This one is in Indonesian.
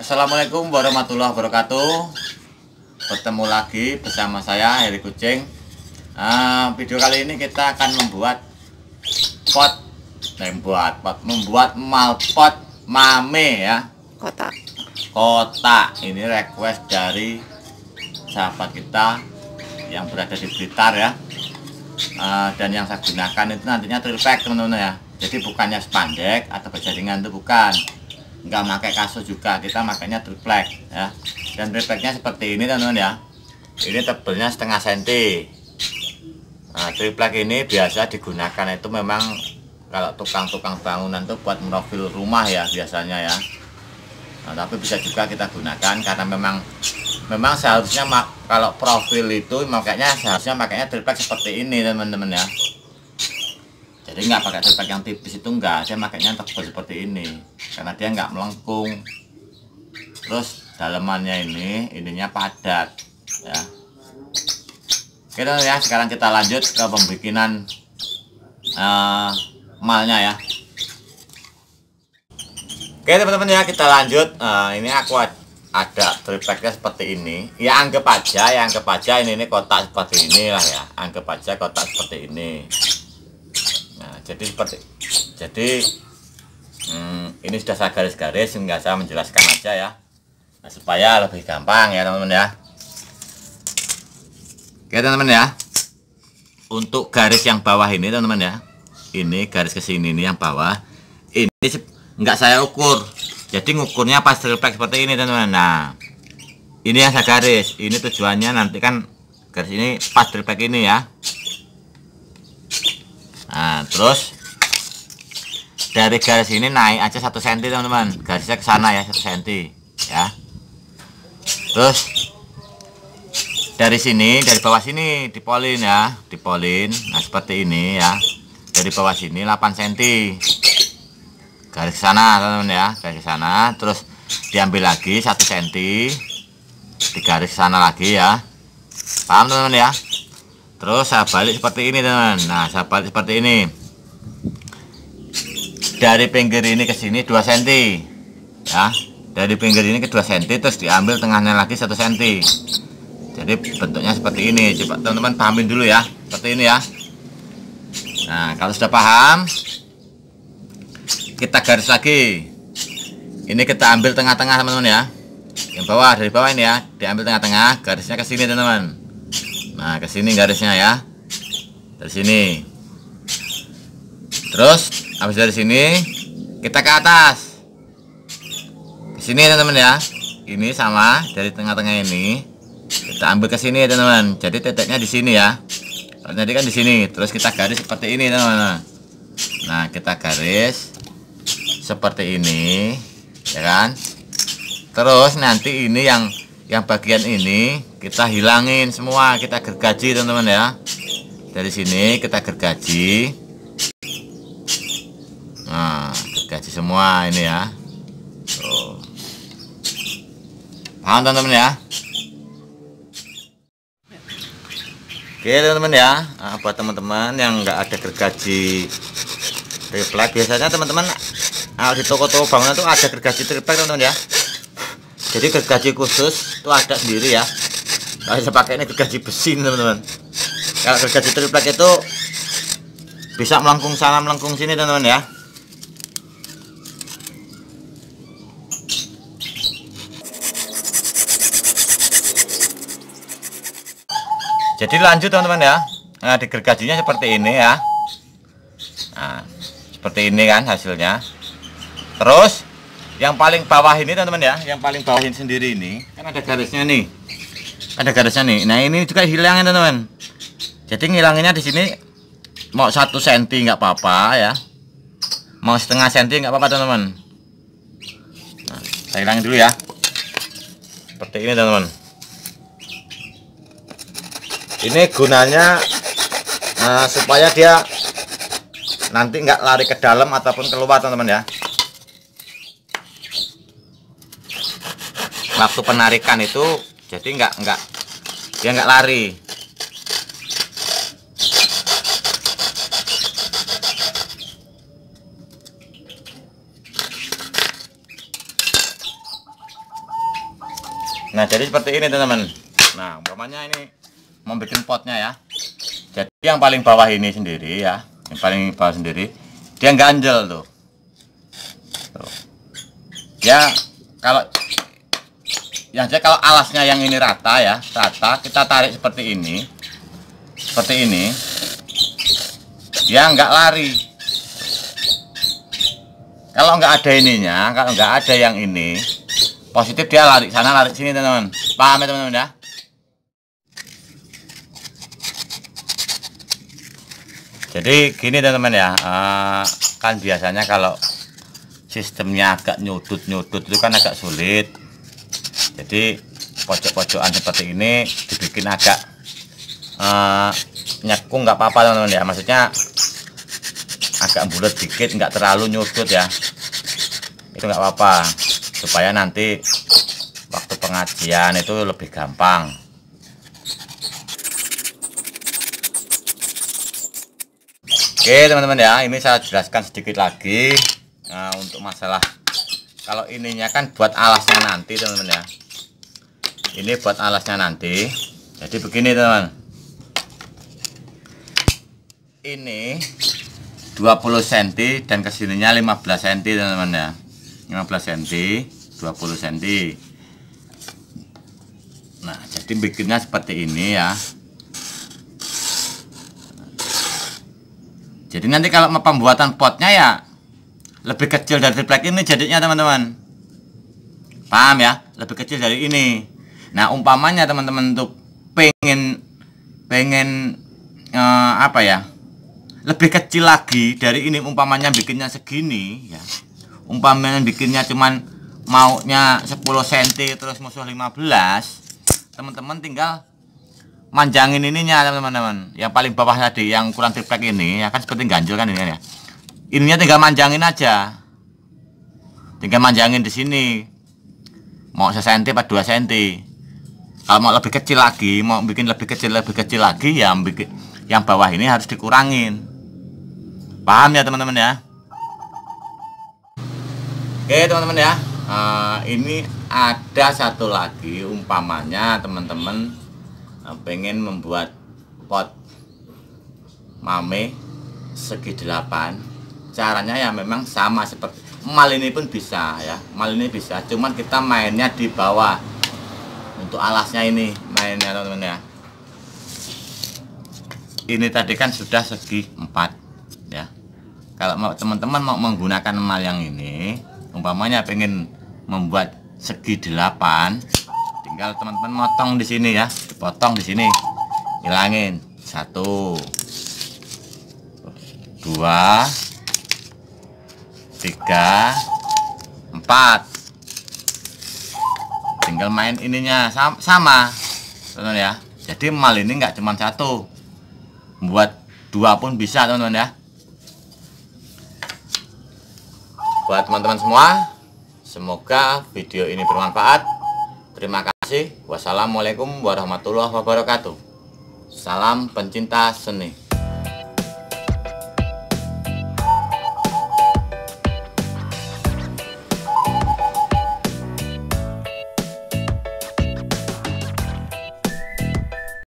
Assalamualaikum warahmatullahi wabarakatuh Bertemu lagi bersama saya Heri Kucing nah, Video kali ini kita akan membuat pot Membuat pot Membuat malpot mame ya Kotak Kotak Ini request dari sahabat kita yang berada di Blitar ya uh, Dan yang saya gunakan itu nantinya triple pack teman-teman ya Jadi bukannya spandek atau berjaringan itu bukan nggak pakai kasus juga kita makanya triplek ya dan tripleknya seperti ini teman-teman ya ini tebelnya setengah senti nah triplek ini biasa digunakan itu memang kalau tukang-tukang bangunan tuh buat merofil rumah ya biasanya ya nah, tapi bisa juga kita gunakan karena memang memang seharusnya kalau profil itu makanya seharusnya makanya triplek seperti ini teman-teman ya jadi nggak pakai terpak yang tipis itu nggak saya makanya tebal seperti ini karena dia nggak melengkung terus dalemannya ini ininya padat ya kita ya sekarang kita lanjut ke pembikinan uh, malnya ya oke teman-teman ya kita lanjut uh, ini aku ada tripeknya seperti ini ya anggap aja ya anggap aja ini, ini kotak seperti inilah ya anggap aja kotak seperti ini jadi seperti jadi hmm, ini sudah saya garis-garis sehingga saya menjelaskan aja ya nah, supaya lebih gampang ya teman-teman ya oke teman-teman ya untuk garis yang bawah ini teman-teman ya ini garis ke sini ini yang bawah ini nggak saya ukur jadi ngukurnya pas refleks seperti ini teman-teman nah ini yang saya garis ini tujuannya nanti kan garis ini pas refleks ini ya nah terus dari garis ini naik aja satu senti teman-teman garisnya ke sana ya satu senti ya terus dari sini dari bawah sini dipolin ya dipolin nah seperti ini ya dari bawah sini 8 senti garis sana teman-teman ya garis sana terus diambil lagi satu senti di garis sana lagi ya paham teman-teman ya terus saya balik seperti ini teman nah saya balik seperti ini dari pinggir ini ke sini 2 cm ya dari pinggir ini ke 2 cm terus diambil tengahnya lagi 1 cm jadi bentuknya seperti ini coba teman-teman pahamin dulu ya seperti ini ya nah kalau sudah paham kita garis lagi ini kita ambil tengah-tengah teman-teman ya yang bawah dari bawah ini ya diambil tengah-tengah garisnya ke sini teman-teman nah ke sini garisnya ya dari sini terus habis dari sini kita ke atas ke sini teman-teman ya ini sama dari tengah-tengah ini kita ambil ke sini ya teman-teman jadi titiknya di sini ya Jadi kan di sini terus kita garis seperti ini teman-teman nah kita garis seperti ini ya kan terus nanti ini yang yang bagian ini kita hilangin semua kita gergaji teman-teman ya dari sini kita gergaji nah gergaji semua ini ya Tuh. paham teman-teman ya oke teman-teman ya nah, buat teman-teman yang nggak ada gergaji triplek biasanya teman-teman di toko-toko bangunan itu ada gergaji triplek teman-teman ya jadi gergaji khusus itu ada sendiri ya kalau nah, saya pakai ini gergaji besi teman-teman kalau gergaji triplek itu bisa melengkung sana melengkung sini teman-teman ya jadi lanjut teman-teman ya nah di gergajinya seperti ini ya nah seperti ini kan hasilnya terus yang paling bawah ini teman-teman ya yang paling bawah ini sendiri ini kan ada garisnya nih ada garisnya nih nah ini juga hilangin teman-teman jadi ngilanginnya di sini mau satu senti nggak apa-apa ya mau setengah senti nggak apa-apa teman-teman nah, saya hilangin dulu ya seperti ini teman-teman ini gunanya uh, supaya dia nanti nggak lari ke dalam ataupun keluar teman-teman ya waktu penarikan itu jadi nggak nggak dia nggak lari Nah, jadi seperti ini teman-teman. Nah, umpamanya ini membuat potnya ya. Jadi yang paling bawah ini sendiri ya, yang paling bawah sendiri, dia ganjel anjel tuh. Ya, kalau ya jadi kalau alasnya yang ini rata ya rata kita tarik seperti ini seperti ini ya nggak lari kalau nggak ada ininya kalau nggak ada yang ini positif dia lari sana lari sini teman-teman paham ya teman-teman ya jadi gini teman-teman ya eh, kan biasanya kalau sistemnya agak nyudut-nyudut itu kan agak sulit jadi pojok-pojokan seperti ini dibikin agak uh, nyekung nggak apa-apa teman-teman ya maksudnya agak bulat dikit nggak terlalu nyusut ya itu nggak apa-apa supaya nanti waktu pengajian itu lebih gampang Oke teman-teman ya ini saya jelaskan sedikit lagi nah, untuk masalah kalau ininya kan buat alasnya nanti teman-teman ya ini buat alasnya nanti jadi begini teman ini 20 cm dan kesininya 15 cm teman-teman ya 15 cm 20 cm nah jadi bikinnya seperti ini ya jadi nanti kalau pembuatan potnya ya lebih kecil dari triplek ini jadinya teman-teman paham ya lebih kecil dari ini nah umpamanya teman-teman untuk pengen pengen eh, apa ya lebih kecil lagi dari ini umpamanya bikinnya segini ya umpamanya bikinnya cuman maunya 10 cm terus musuh 15 teman-teman tinggal manjangin ininya teman-teman yang paling bawah tadi yang kurang triplek ini ya kan seperti ganjil kan ini kan ya ininya tinggal manjangin aja tinggal manjangin di sini mau sesenti atau dua senti kalau mau lebih kecil lagi mau bikin lebih kecil lebih kecil lagi ya yang bawah ini harus dikurangin paham ya teman-teman ya oke teman-teman ya uh, ini ada satu lagi umpamanya teman-teman eh, pengen membuat pot mame segi delapan caranya ya memang sama seperti mal ini pun bisa ya mal ini bisa cuman kita mainnya di bawah untuk alasnya ini mainnya teman-teman ya ini tadi kan sudah segi 4 ya kalau mau teman-teman mau menggunakan mal yang ini umpamanya pengen membuat segi 8 tinggal teman-teman motong di sini ya dipotong di sini hilangin satu dua tiga empat tinggal main ininya sama, sama teman ya jadi mal ini nggak cuma satu buat dua pun bisa teman-teman ya buat teman-teman semua semoga video ini bermanfaat terima kasih wassalamualaikum warahmatullahi wabarakatuh salam pencinta seni